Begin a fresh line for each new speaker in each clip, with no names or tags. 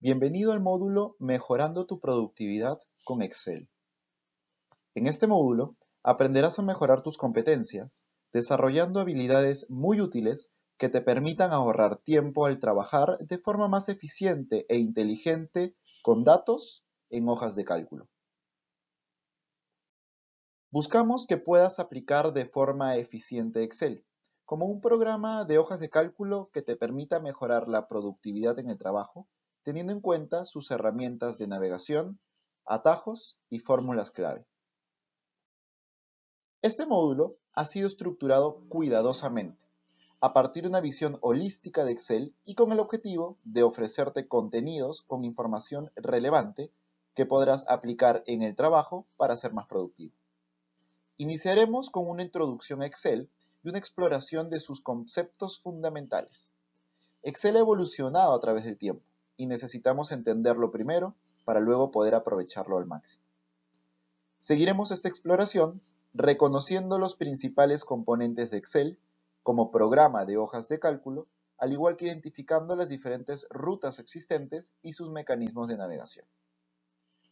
Bienvenido al módulo Mejorando tu productividad con Excel. En este módulo aprenderás a mejorar tus competencias, desarrollando habilidades muy útiles que te permitan ahorrar tiempo al trabajar de forma más eficiente e inteligente con datos en hojas de cálculo. Buscamos que puedas aplicar de forma eficiente Excel, como un programa de hojas de cálculo que te permita mejorar la productividad en el trabajo teniendo en cuenta sus herramientas de navegación, atajos y fórmulas clave. Este módulo ha sido estructurado cuidadosamente, a partir de una visión holística de Excel y con el objetivo de ofrecerte contenidos con información relevante que podrás aplicar en el trabajo para ser más productivo. Iniciaremos con una introducción a Excel y una exploración de sus conceptos fundamentales. Excel ha evolucionado a través del tiempo y necesitamos entenderlo primero para luego poder aprovecharlo al máximo. Seguiremos esta exploración reconociendo los principales componentes de Excel como programa de hojas de cálculo, al igual que identificando las diferentes rutas existentes y sus mecanismos de navegación.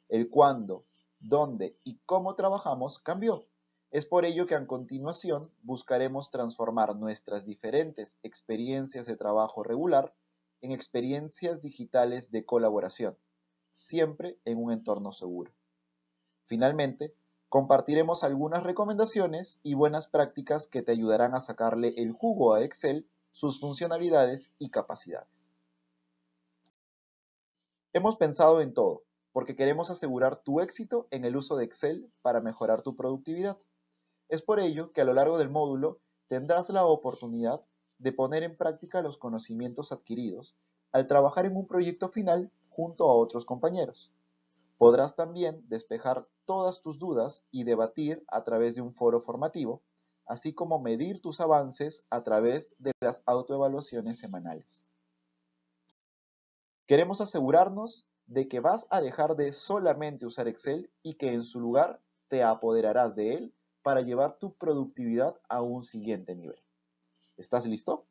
El cuándo, dónde y cómo trabajamos cambió. Es por ello que a continuación buscaremos transformar nuestras diferentes experiencias de trabajo regular en experiencias digitales de colaboración, siempre en un entorno seguro. Finalmente, compartiremos algunas recomendaciones y buenas prácticas que te ayudarán a sacarle el jugo a Excel, sus funcionalidades y capacidades. Hemos pensado en todo, porque queremos asegurar tu éxito en el uso de Excel para mejorar tu productividad. Es por ello que a lo largo del módulo tendrás la oportunidad de poner en práctica los conocimientos adquiridos al trabajar en un proyecto final junto a otros compañeros. Podrás también despejar todas tus dudas y debatir a través de un foro formativo, así como medir tus avances a través de las autoevaluaciones semanales. Queremos asegurarnos de que vas a dejar de solamente usar Excel y que en su lugar te apoderarás de él para llevar tu productividad a un siguiente nivel. ¿Estás listo?